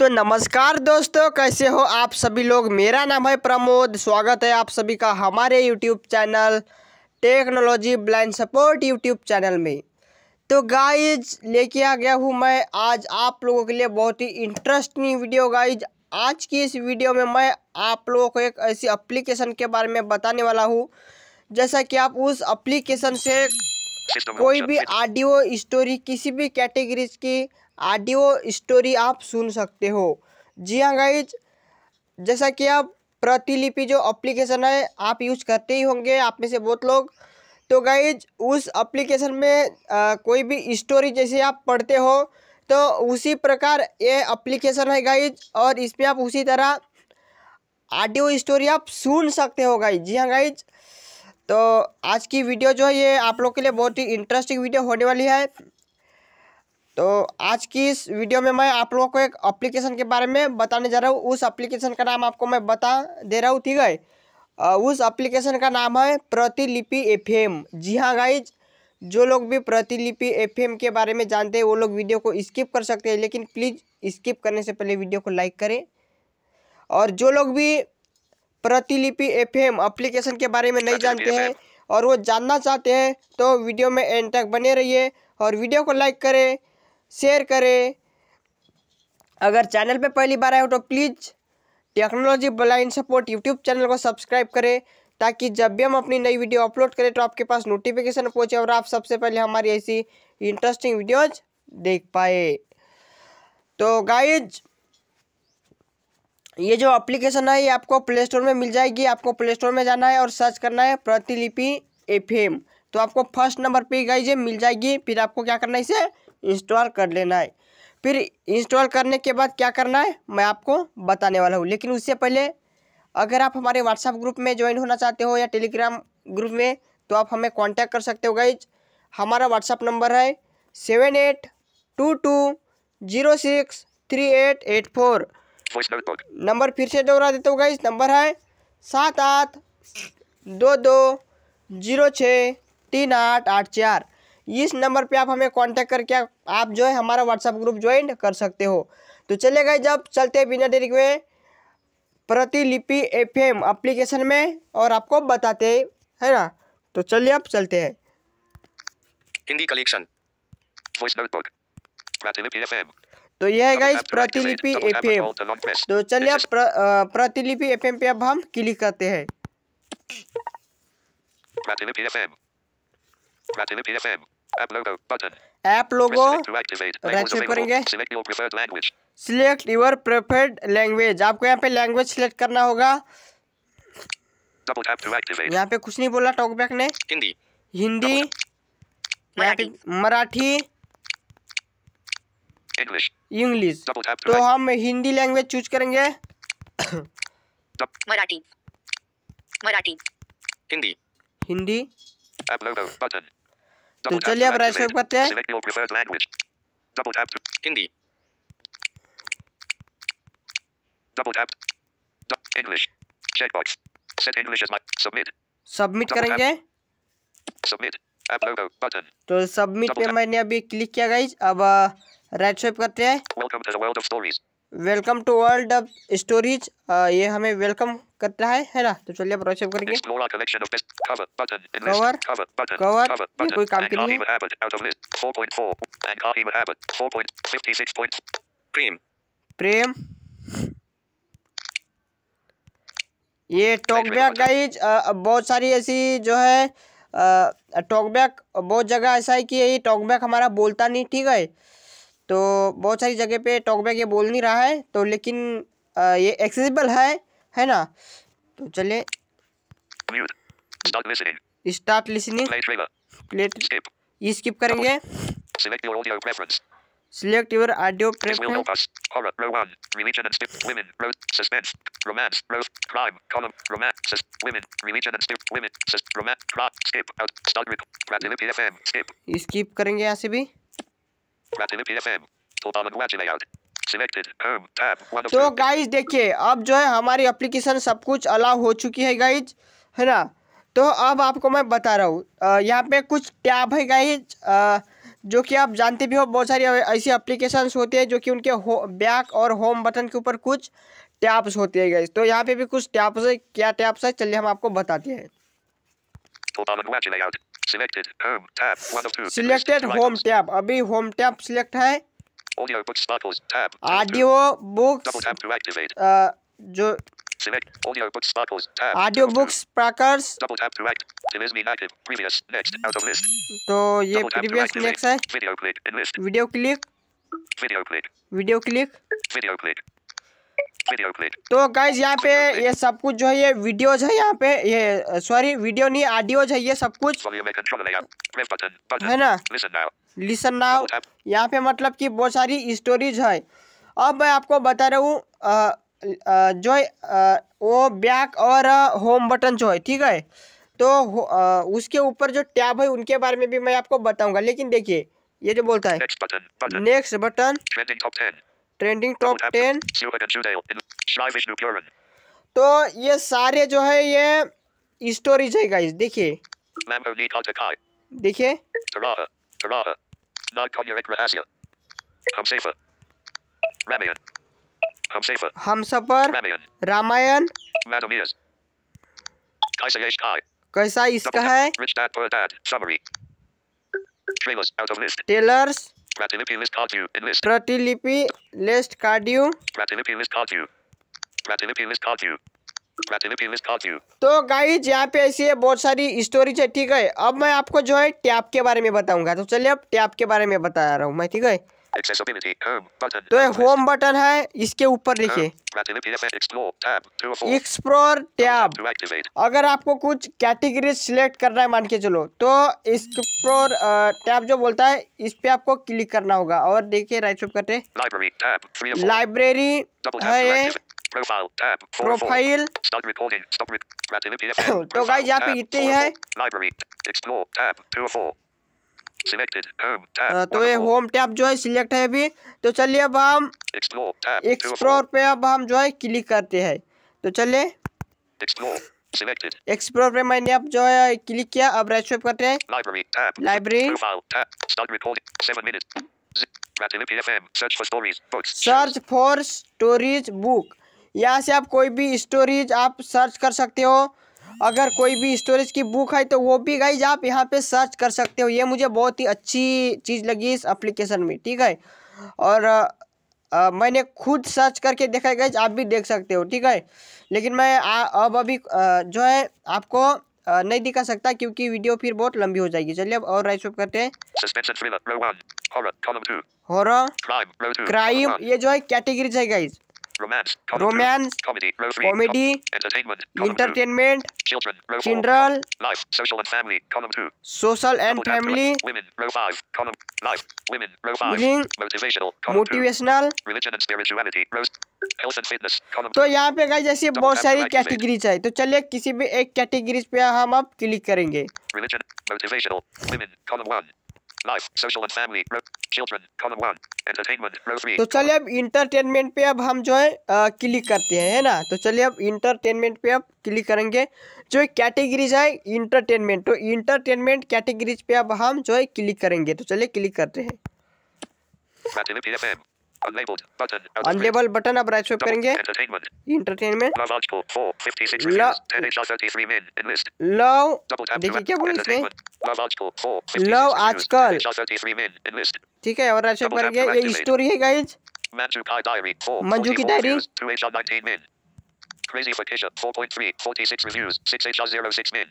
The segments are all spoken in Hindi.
तो नमस्कार दोस्तों कैसे हो आप सभी लोग मेरा नाम है प्रमोद स्वागत है आप सभी का हमारे YouTube channel technology blind support YouTube channel में तो गाइज लेके आ गया हूँ मैं आज आप लोगों के लिए बहुत ही इंटरेस्टिंग वीडियो गाइज आज की इस वीडियो में मैं आप लोगों को एक ऐसी अप्लीकेशन के बारे में बताने वाला हूँ जैसा कि आप उस अप्लीकेशन से तो कोई अच्छा भी ऑडियो स्टोरी किसी भी कैटेगरीज की ऑडियो स्टोरी आप सुन सकते हो जी हाँ गाइज जैसा कि आप प्रतिलिपि जो एप्लीकेशन है आप यूज करते ही होंगे आप में से बहुत लोग तो गाइज उस एप्लीकेशन में आ, कोई भी स्टोरी जैसे आप पढ़ते हो तो उसी प्रकार ये एप्लीकेशन है गाइज और इसमें आप उसी तरह ऑडियो स्टोरी आप सुन सकते हो गाइज जी हाँ गाइज तो आज की वीडियो जो है ये आप लोग के लिए बहुत ही इंटरेस्टिंग वीडियो होने वाली है तो आज की इस वीडियो में मैं आप लोगों को एक एप्लीकेशन के बारे में बताने जा रहा हूँ उस एप्लीकेशन का नाम आपको मैं बता दे रहा हूँ ठीक है उस एप्लीकेशन का नाम है प्रतिलिपि एम जी हाँ गाइज जो लोग भी प्रतिलिपि एम के बारे में जानते हैं वो लोग वीडियो को स्किप कर सकते हैं लेकिन प्लीज़ स्किप करने से पहले वीडियो को लाइक करें और जो लोग भी प्रतिलिपि एम एप्लीकेशन के बारे में नहीं जानते हैं और वो जानना चाहते हैं तो वीडियो में एंड तक बने रहिए और वीडियो को लाइक करें शेयर करें अगर चैनल पे पहली बार आए हो तो please technology blind support YouTube channel को सब्सक्राइब करें ताकि जब भी हम अपनी नई वीडियो अपलोड करें तो आपके पास नोटिफिकेशन पहुंचे और आप सबसे पहले हमारी ऐसी इंटरेस्टिंग वीडियोज देख पाए तो गाइज ये जो एप्लीकेशन है ये आपको प्ले स्टोर में मिल जाएगी आपको प्ले स्टोर में जाना है और सर्च करना है प्रतिलिपि एम तो आपको फर्स्ट नंबर पे गाइज मिल जाएगी फिर आपको क्या करना है इसे इंस्टॉल कर लेना है फिर इंस्टॉल करने के बाद क्या करना है मैं आपको बताने वाला हूँ लेकिन उससे पहले अगर आप हमारे व्हाट्सएप ग्रुप में ज्वाइन होना चाहते हो या टेलीग्राम ग्रुप में तो आप हमें कॉन्टैक्ट कर सकते हो गाइज हमारा व्हाट्सअप नंबर है seven eight two two zero six three eight eight four number फिर से दोहरा देता हूँ गाइज नंबर है सात आठ दो दो जीरो छः तीन आठ आठ चार इस नंबर पे आप हमें कांटेक्ट करके आप जो है हमारा व्हाट्सएप ग्रुप ज्वाइन कर सकते हो तो चले गए जब चलते बिना देरी में प्रतिलिपि एम अप्लीकेशन में और आपको बताते है ना तो चलिए आप चलते हैं हिंदी कलेक्शन तो यह है गाइस प्रतिलिपि तो एम तो चलिए आप प्र, प्रतिलिपि एम पे अब हम क्लिक करते हैं ऐप लोगो रेक्टिव करेंगे सिलेक्ट योर प्रेफर्ड लैंग्वेज आपको यहाँ पे लैंग्वेज सिलेक्ट करना होगा यहाँ पे कुछ नहीं बोला टॉकबैक ने हिंदी हिंदी यहाँ पे मराठी इंग्लिश तो हम हिंदी लैंग्वेज चूज करेंगे मराठी मराठी हिंदी हिंदी तो चलिए अब राइट क्लिक करते हैं Hindi Double tap. English. Checkbox. Set English as my submit. Submit करेंगे. Submit. App logo button. तो submit पे मैंने अभी क्लिक किया गाइज अब राइट स्वेप करते हैं. Welcome to the world of stories. Welcome to world of stories ये हमें वेलकम कर रहा है है ना तो चलिए अब रोशेप करेंगे कवर कवर कोई काम की नहीं प्रेम प्रेम ये टॉकबैक गाइज बहुत सारी ऐसी जो है टॉकबैक बहुत जगह ऐसा है कि यही टॉकबैक हमारा बोलता नहीं ठीक है तो बहुत सारी जगह पे टॉक बैग ये बोल नहीं रहा है तो लेकिन ये एक्सेसिबल है है ना तो चलिए स्टार्ट लिसनिंग प्लेट ये स्किप करेंगे Select your audio preference. skip करेंगे यहाँ से भी तो गाइज देखिए अब जो है हमारी एप्लीकेशन सब कुछ अलाउ हो चुकी है गाइज है ना तो अब आपको मैं बता रहा हूँ यहाँ पे कुछ टैब है गाइज जो कि आप जानते भी हो बहुत सारी ऐसी एप्लीकेशंस होती है जो कि उनके हो बैक और होम बटन के ऊपर कुछ टैप्स होते हैं गाइज तो यहाँ पे भी कुछ टैप्स है क्या टैप्स है चलिए हम आपको बताते हैं Selected home tab one of two. Selected home tab. अभी home tab select है. Audio books sparkles tab. Audio books. Double tap to activate. Uh, जो Select audio book sparkles tab. Audio book sparkles. Double tap to act. It me active. Previous next out of list. तो ये previous next है. Video click Video click. Video click. Video click. Video click. तो गाइज यहाँ पे ये सब कुछ जो है ये वीडियोज है यहाँ पे ये सॉरी वीडियो नहीं ऑडियोज है ये सब कुछ है ना लिसन नाउ यहाँ पे मतलब कि बहुत सारी स्टोरीज है अब मैं आपको बता रहा हूँ जो है वो बैक और होम बटन जो है ठीक है तो आ, उसके ऊपर जो टैब है उनके बारे में भी मैं आपको बताऊंगा लेकिन देखिए ये जो बोलता है next button trending top ten तो ये सारे जो है ये स्टोरेज है गाइस देखिए देखिए हम सफर रामायण कैसा इसका है टेलर्स प्रतिलिपि लिस्ट कार्ड्यू list Pratilipi list Pratilipi list Pratilipi list तो गाइज यहाँ पे ऐसी है बहुत सारी स्टोरीज है ठीक है अब मैं आपको जो है टैप के बारे में बताऊंगा तो चलिए अब टैप के बारे में बता रहा हूँ मैं ठीक है Accessibility home button. तो ये होम बटन है इसके ऊपर लिखे एक्सप्लोर टैब अगर आपको कुछ कैटेगरी सिलेक्ट करना है मान के चलो तो एक्सप्लोर टैब जो बोलता है इस पे आपको क्लिक करना होगा और देखिए राइट शॉप करते लाइब्रेरी है प्रोफाइल तो गाइस यहाँ पे इतने ही है हाँ, तो ये होम टैप जो है सिलेक्ट है अभी तो चलिए अब हम एक्सप्लोर पे अब हम जो है क्लिक करते हैं तो चलिए एक्सप्लोर पे मैंने अब जो है क्लिक किया अब राइट स्वाइप करते हैं library search for stories book यहाँ से आप कोई भी स्टोरीज आप सर्च कर सकते हो अगर कोई भी स्टोरेज की बुक है तो वो भी गाइज आप यहाँ पे सर्च कर सकते हो ये मुझे बहुत ही अच्छी चीज़ लगी इस एप्लीकेशन में ठीक है और आ, मैंने खुद सर्च करके देखा है गाइज आप भी देख सकते हो ठीक है लेकिन मैं आ, अब अभी आ, जो है आपको आ, नहीं दिखा सकता क्योंकि वीडियो फिर बहुत लंबी हो जाएगी चलिए अब और राइट करते हैं क्राइम ये जो है कैटेगरीज है guys romance comedy entertainment general social and family motivational तो यहाँ पे गाइस जैसे बहुत सारी कैटेगरीज है तो चलिए किसी भी एक कैटेगरीज पे हम अब क्लिक करेंगे तो चलिए अब इंटरटेनमेंट पे अब हम जो है क्लिक करते हैं है ना तो चलिए अब इंटरटेनमेंट पे अब क्लिक करेंगे जो कैटेगरीज है इंटरटेनमेंट तो इंटरटेनमेंट कैटेगरीज पे अब हम जो है क्लिक करेंगे तो चलिए क्लिक करते हैं अनलेबल बटन अब राइट स्वाइप करेंगे इंटरटेनमेंट लव देखिए क्या बोल इसमें लव आजकल ठीक है और राइट स्वाइप करेंगे ये स्टोरी है गाइज मंजू की diary Crazy for Kisha, 4.3 46 reviews 6H06 min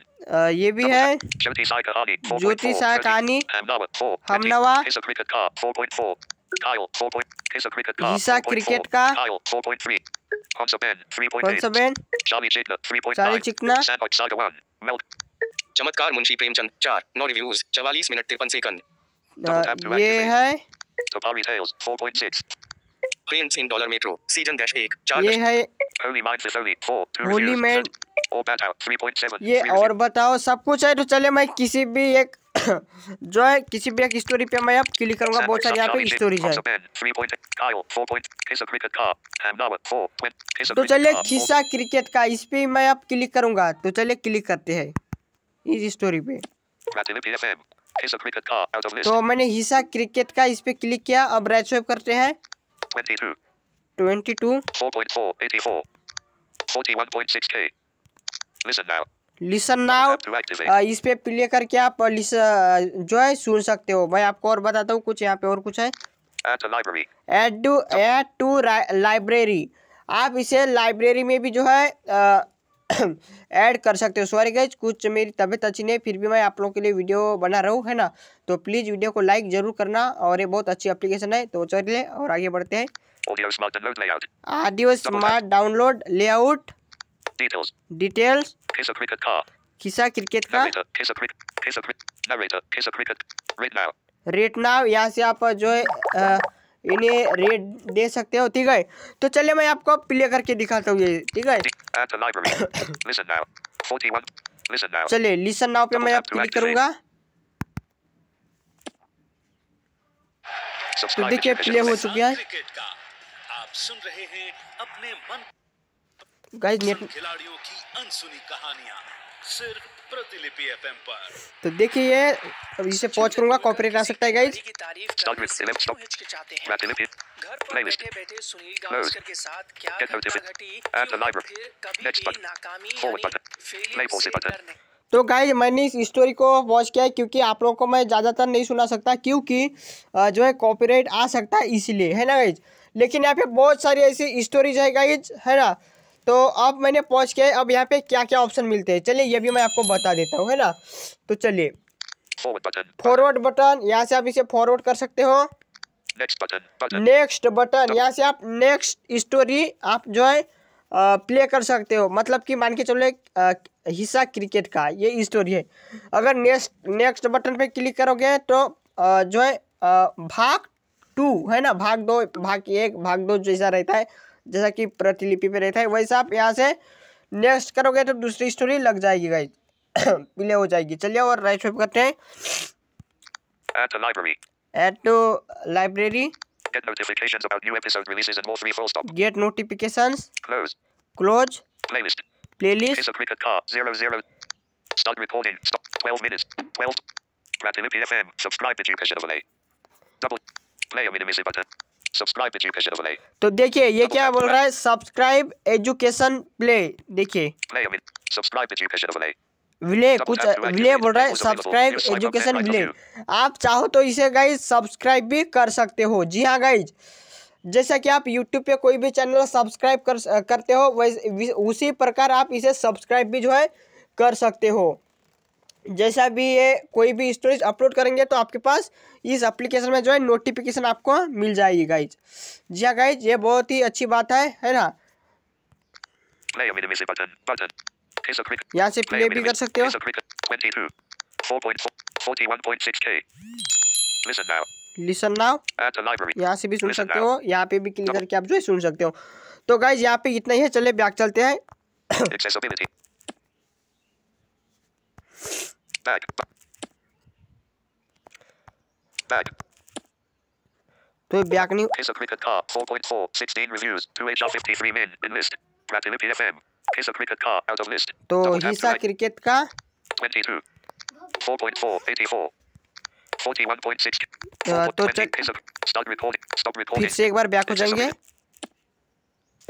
ये भी है ज्योति साई कहानी ज्योति साई कहानी हमनवा इस क्रिकेट का 4.4 Kyle 4. Kiss cricket car. Isa cricket car. Kyle 4.3. Hansa Ben 3.8. Hunter Ben. Charlie Chikna 3.9. Charlie Chikna. Sandbox Saga 1. Milk. चमत्कार मुंशी प्रेमचंद चार नौ रिव्यूज चवालीस मिनट तिरपन सेकंड ये है Topari Tales 4.6. Prince in Dollar Metro, Season Dash 1, 4. ये है होली मेड ये और बताओ सब कुछ है तो चले मैं किसी भी एक जो है किसी भी एक स्टोरी पे मैं अब क्लिक करूंगा बहुत सारे यहाँ पे स्टोरी है तो चलिए खिस्सा क्रिकेट का इस पे मैं अब क्लिक करूंगा तो चलिए क्लिक करते हैं इस स्टोरी पे तो मैंने हिस्सा क्रिकेट का इस पे क्लिक किया अब राइट स्वेप करते हैं ट्वेंटी लिसन नाउ इस पे प्ले करके आप लिस जो है सुन सकते हो भाई आपको और बताता हूँ कुछ यहाँ पे और कुछ है एड टू टू लाइब्रेरी आप इसे लाइब्रेरी में भी जो है ऐड कर सकते हो सॉरी गई कुछ मेरी तबीयत अच्छी नहीं फिर भी मैं आप लोगों के लिए वीडियो बना रहा हूँ है ना तो प्लीज़ वीडियो को लाइक जरूर करना और ये बहुत अच्छी एप्लीकेशन है तो चलिए और आगे बढ़ते हैं audio smart download layout details खिसा क्रिकेट का रेट नाव यहाँ से आप जो है इन्हें रेड दे सकते हो ठीक है तो चलिए मैं आपको प्ले करके दिखाता हूँ ये ठीक है चलिए लिसन नाव पे मैं आप क्लिक करूँगा तो देखिए प्ले हो चुकी है आप सुन रहे हैं अपने मन गाइस नेट खिलाड़ियों की अनसुनी कहानियां सिर्फ प्रतिलिपि एफएम पर तो देखिए ये अब इसे पॉज करूंगा कॉपीराइट आ सकता है गाइस घर पर बैठे बैठे सुनील गावस्कर के साथ क्या घटना घटी कभी नाकामी तो गाइज मैंने इस स्टोरी को वॉच किया है क्योंकि आप लोगों को मैं ज़्यादातर नहीं सुना सकता क्योंकि जो है कॉपीराइट आ सकता है इसीलिए है ना गाइज लेकिन यहाँ पे बहुत सारी ऐसी स्टोरीज है गाइज है ना तो अब मैंने पहुँच के अब यहाँ पे क्या क्या ऑप्शन मिलते हैं चलिए ये भी मैं आपको बता देता हूँ है ना तो चलिए फॉरवर्ड बटन यहाँ से आप इसे फॉरवर्ड कर सकते हो नेक्स्ट बटन यहाँ से आप नेक्स्ट स्टोरी आप जो है प्ले कर सकते हो मतलब कि मान के चलो हिस्सा क्रिकेट का ये स्टोरी है अगर नेक्स्ट नेक्स्ट बटन पे क्लिक करोगे तो जो है भाग टू है ना भाग दो भाग एक भाग दो जैसा रहता है जैसा कि प्रतिलिपि पे रहता है वैसा आप यहाँ से नेक्स्ट करोगे तो दूसरी स्टोरी लग जाएगी गाइज प्ले हो जाएगी चलिए और राइट स्वेप करते हैं add to library Get notifications about new episode releases and more free full stop. Get notifications. Close. Close. Playlist. Playlist. Is a cricket car. Zero zero. Start recording. Stop. Twelve minutes. Twelve. Ratilipi FM. Subscribe to Jupiter Double. Play a minimizing button. Subscribe education play तो देखिए ये क्या बोल रहा है सब्सक्राइब एजुकेशन प्ले देखिए सब्सक्राइब एजुकेशन प्ले विले कुछ विले बोल रहा है सब्सक्राइब एजुकेशन विले आप चाहो तो इसे गाइज सब्सक्राइब भी कर सकते हो जी हाँ गाइज जैसा कि आप यूट्यूब पे कोई भी चैनल सब्सक्राइब कर करते हो वैसे उसी प्रकार आप इसे सब्सक्राइब भी जो है कर सकते हो जैसा भी ये कोई भी स्टोरेज अपलोड करेंगे तो आपके पास इस एप्लीकेशन में जो है नोटिफिकेशन आपको मिल जाएगी गाइज जी हाँ गाइज ये बहुत ही अच्छी बात है है ना यहाँ से प्ले भी कर सकते हो लिसन नाउ यहाँ से भी सुन सकते हो यहाँ पे भी क्लिक करके आप जो है सुन सकते हो तो गाइज यहाँ पे इतना ही है चले बैग चलते हैं Bag. Back. तो बैक न्यू किस क्रिकेट का 4.4 16 reviews. 2 2h 53 men in list Pratilipi FM किस क्रिकेट का out of list तो हिस्सा क्रिकेट का 22 4.4 84 41.6 तो check stop recording stop recording फिर से एक बार बैक हो जाएंगे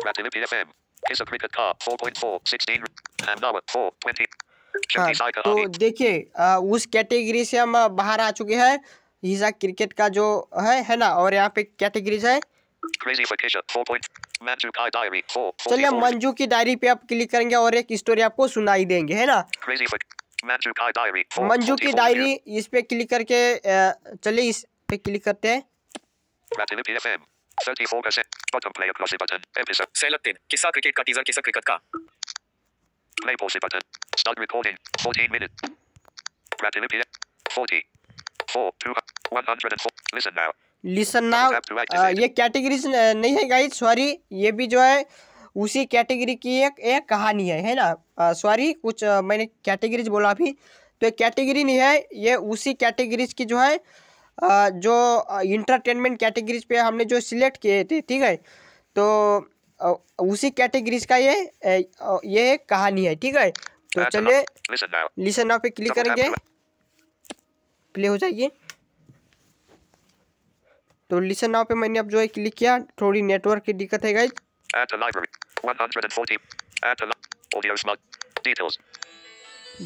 Pratilipi FM किस क्रिकेट का 4.4 16 and now 420 हाँ, तो देखिए उस कैटेगरी से हम बाहर आ चुके हैं हिस्सा क्रिकेट का जो है है ना और यहाँ पे कैटेगरीज है चलिए मंजू की डायरी पे आप क्लिक करेंगे और एक स्टोरी आपको सुनाई देंगे है ना मंजू की डायरी इस पे क्लिक करके चलिए इस पे क्लिक करते हैं किस्सा क्रिकेट का टीजर किस्सा क्रिकेट का Play pause button. Start recording. 14 minutes. Rapid 40. 4, 2, 104. Listen now. Listen now. Uh, ये कैटेगरीज नहीं है गाइज सॉरी ये भी जो है उसी कैटेगरी की एक एक कहानी है है ना सॉरी uh, कुछ आ, uh, मैंने कैटेगरीज बोला अभी तो एक कैटेगरी नहीं है ये उसी कैटेगरीज की जो है आ, जो इंटरटेनमेंट कैटेगरीज पे हमने जो सिलेक्ट किए थे ठीक है तो उसी कैटेगरीज का ये ये कहानी है ठीक है तो हाँ, चलिए लिसन नाउ पे क्लिक करेंगे प्ले हो जाइए तो लिसन नाउ पे मैंने अब जो है क्लिक किया थोड़ी नेटवर्क की दिक्कत है गाइज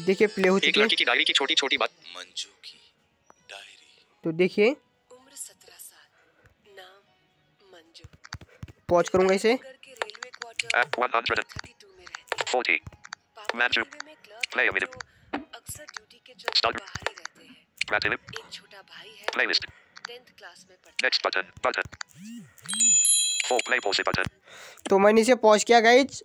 देखिए प्ले हो चुकी है की डायरी की छोटी छोटी बात मंजू की डायरी तो देखिए उम्र साल नाम मंजू पॉज करूंगा इसे तो मैंने इसे पॉज किया गाइज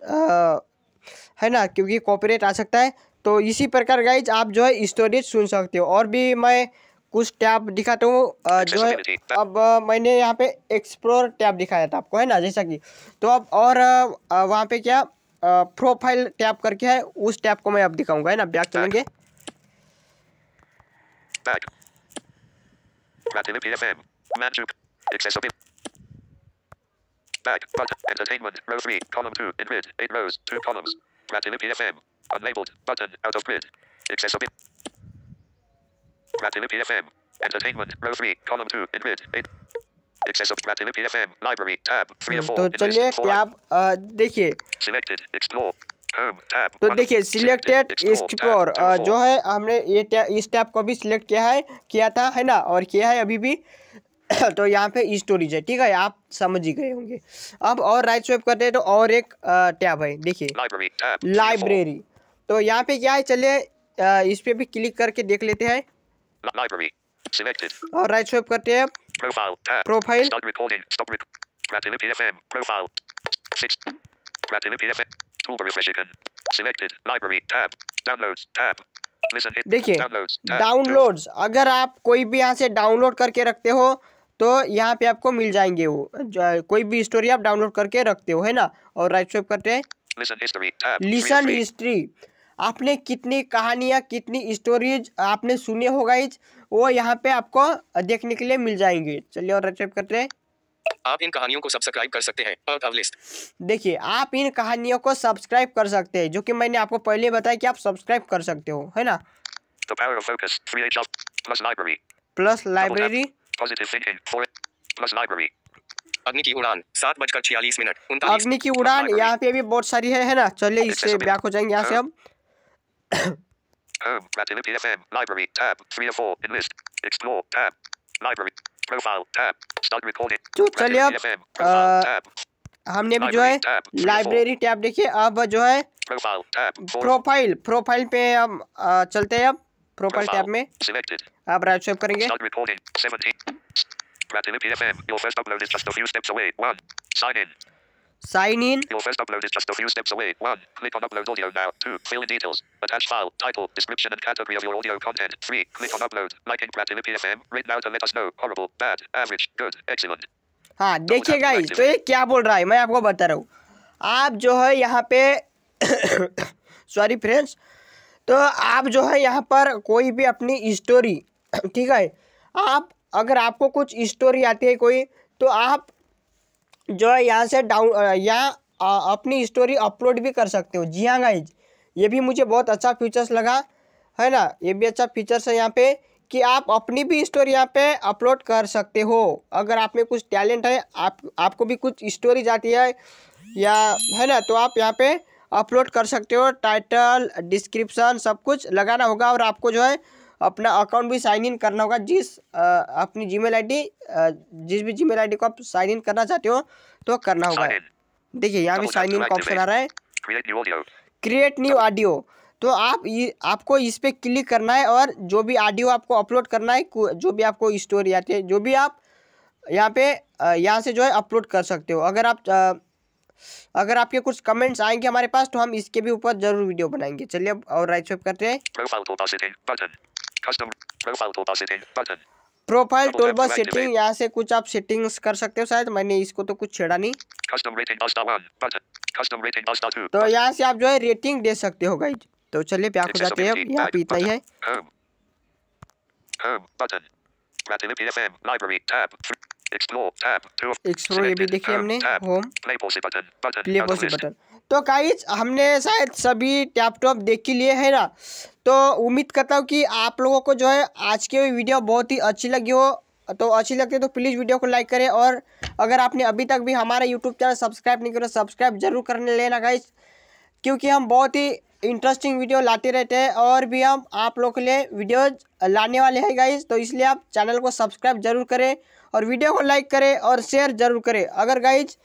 है ना क्योंकि कॉपीराइट आ सकता है तो इसी प्रकार गाइज आप जो है स्टोरेज सुन सकते हो और भी मैं कुछ टैब दिखाता हूँ जो है अब मैंने यहाँ पे एक्सप्लोर टैब दिखाया था आपको है ना जैसा कि तो अब और वहाँ पे क्या प्रोफाइल टैब करके है उस टैब को मैं अब दिखाऊंगा है ना बैक चलेंगे Back button entertainment row three column two in grid eight rows two columns Platinum PFM unlabeled button out of grid accessible Ratilippi FM. Entertainment. Row 3. Column 2. In Access of Ratilippi FM. Library. Tab. 3 or 4. तो चलिए क्या आप देखिए. Selected. Explore. तो देखिए सिलेक्टेड एक्सप्लोर जो है हमने ये इस टैप को भी सिलेक्ट किया है किया था है ना और किया है अभी भी तो यहाँ पे स्टोरीज है ठीक है आप समझ ही गए होंगे अब और राइट स्वेप करते हैं तो और एक टैब है देखिए लाइब्रेरी तो यहाँ पे क्या है चलिए इस पर भी क्लिक करके देख लेते हैं Library. Selected. all right swipe swipe करते profile tab. profile start recording stop recording Ratilipi FM profile. Six. Ratilipi FM. Toolbar Michigan. Selected library tab. Downloads tab. देखिए डाउनलोड्स अगर आप कोई भी यहाँ से डाउनलोड करके रखते हो तो यहाँ पे आपको मिल जाएंगे वो कोई भी स्टोरी आप डाउनलोड करके रखते हो है ना और राइट स्वेप करते हैं लिसन हिस्ट्री आपने कितनी कहानियाँ कितनी स्टोरीज आपने सुने होगा इज वो यहाँ पे आपको देखने के लिए मिल जाएंगे चलिए और टाइप करते हैं आप इन कहानियों को सब्सक्राइब कर सकते हैं देखिए आप इन कहानियों को सब्सक्राइब कर सकते हैं जो कि मैंने आपको पहले बताया कि आप सब्सक्राइब कर सकते हो है ना प्लस लाइब्रेरी अग्नि की उड़ान सात बजकर छियालीस मिनट अग्नि की उड़ान यहाँ पे भी बहुत सारी है है ना चलिए इससे ब्याक हो जाएंगे यहाँ से हम Home, Ratinipti FM, Library, tab, 3 or 4, Enlist, Explore, tab, Library, Profile, tab, Start Recording, तो चलिए अब tab. हमने भी जो है लाइब्रेरी टैब देखिए अब जो है प्रोफाइल प्रोफाइल पे हम चलते हैं अब प्रोफाइल टैब में आप राइट स्वाइप करेंगे Ratinipti FM, your first upload is just a few steps away. One, sign in. Sign in. Your first upload is just a few steps away. One, Click on upload audio now. Two, Fill in details. Attach file, title, description and category of your audio content. Three, Click on upload. Liking Pratilipi FM. Rate now to let us know. Horrible, bad, average, good, excellent. हाँ देखिए गाइस तो ये क्या बोल रहा है मैं आपको बता रहा हूँ आप जो है यहाँ पे सॉरी फ्रेंड्स तो आप जो है यहाँ पर कोई भी अपनी स्टोरी ठीक है आप अगर आपको कुछ स्टोरी आती है कोई तो आप जो है यहाँ से डाउन यहाँ अपनी स्टोरी अपलोड भी कर सकते हो जी हाँ गाइज ये भी मुझे बहुत अच्छा फीचर्स लगा है ना ये भी अच्छा फीचर्स है यहाँ पे कि आप अपनी भी स्टोरी यहाँ पे अपलोड कर सकते हो अगर आप में कुछ टैलेंट है आप आपको भी कुछ स्टोरी जाती है या है ना तो आप यहाँ पे अपलोड कर सकते हो टाइटल डिस्क्रिप्शन सब कुछ लगाना होगा और आपको जो है अपना अकाउंट भी साइन इन करना होगा जिस आ, अपनी जीमेल आईडी जिस भी जीमेल आईडी को आप साइन इन करना चाहते हो तो करना होगा देखिए यहाँ भी साइन इन का ऑप्शन आ रहा है क्रिएट न्यू ऑडियो तो आप ये आपको इस पर क्लिक करना है और जो भी ऑडियो आपको अपलोड करना है जो भी आपको स्टोरी आती है जो भी आप यहाँ पे यहाँ से जो है अपलोड कर सकते हो अगर आप अगर आपके कुछ कमेंट्स आएंगे हमारे पास तो हम इसके भी ऊपर जरूर वीडियो बनाएंगे चलिए अब और राइट स्वेप करते हैं custom profile toolbar setting button profile toolbar setting यहां से कुछ आप सेटिंग्स कर सकते हो शायद मैंने इसको तो कुछ छेड़ा नहीं custom custom rating rating button तो यहां से आप जो है रेटिंग दे सकते हो गाइस तो चलिए प्यार हो जाते हैं यहां पे इतना ही है home button library tab explore tab explore ये भी देखिए हमने home play pause button play pause button तो काइज हमने शायद सभी टैपटॉप देख के लिए है ना तो उम्मीद करता हूँ कि आप लोगों को जो है आज की वीडियो बहुत ही अच्छी लगी हो तो अच्छी लगती है तो प्लीज़ वीडियो को लाइक करें और अगर आपने अभी तक भी हमारा यूट्यूब चैनल सब्सक्राइब नहीं करो सब्सक्राइब जरूर करने लेना गाइज क्योंकि हम बहुत ही इंटरेस्टिंग वीडियो लाते रहते हैं और भी हम आप लोग के लिए वीडियो लाने वाले हैं गाइज तो इसलिए आप चैनल को सब्सक्राइब जरूर करें और वीडियो को लाइक करें और शेयर जरूर करें अगर गाइज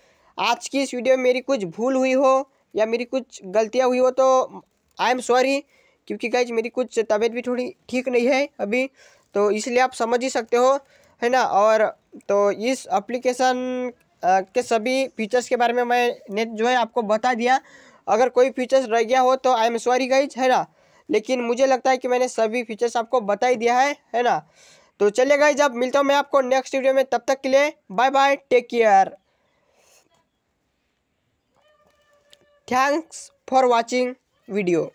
आज की इस वीडियो में मेरी कुछ भूल हुई हो या मेरी कुछ गलतियाँ हुई हो तो आई एम सॉरी क्योंकि गाइज मेरी कुछ तबीयत भी थोड़ी ठीक नहीं है अभी तो इसलिए आप समझ ही सकते हो है ना और तो इस एप्लीकेशन के सभी फीचर्स के बारे में मैंने जो है आपको बता दिया अगर कोई फीचर्स रह गया हो तो आई एम सॉरी गाइज है ना लेकिन मुझे लगता है कि मैंने सभी फीचर्स आपको बता ही दिया है है ना तो चलिए गाइज अब मिलता हूँ मैं आपको नेक्स्ट वीडियो में तब तक के लिए bye bye take care Thanks for watching video.